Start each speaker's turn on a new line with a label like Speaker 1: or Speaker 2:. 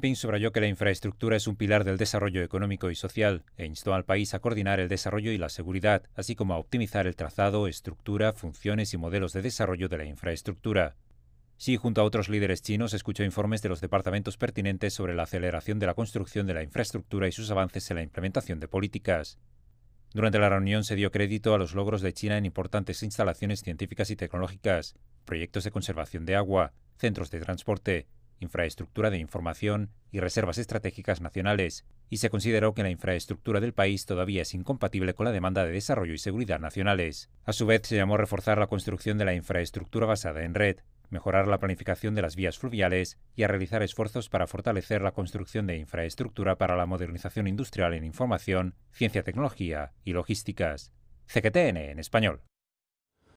Speaker 1: Jinping subrayó que la infraestructura es un pilar del desarrollo económico y social e instó al país a coordinar el desarrollo y la seguridad, así como a optimizar el trazado, estructura, funciones y modelos de desarrollo de la infraestructura. Xi, junto a otros líderes chinos, escuchó informes de los departamentos pertinentes sobre la aceleración de la construcción de la infraestructura y sus avances en la implementación de políticas. Durante la reunión se dio crédito a los logros de China en importantes instalaciones científicas y tecnológicas, proyectos de conservación de agua, centros de transporte, infraestructura de información y reservas estratégicas nacionales, y se consideró que la infraestructura del país todavía es incompatible con la demanda de desarrollo y seguridad nacionales. A su vez, se llamó a reforzar la construcción de la infraestructura basada en red, mejorar la planificación de las vías fluviales y a realizar esfuerzos para fortalecer la construcción de infraestructura para la modernización industrial en información, ciencia, tecnología y logísticas. CGTN en español.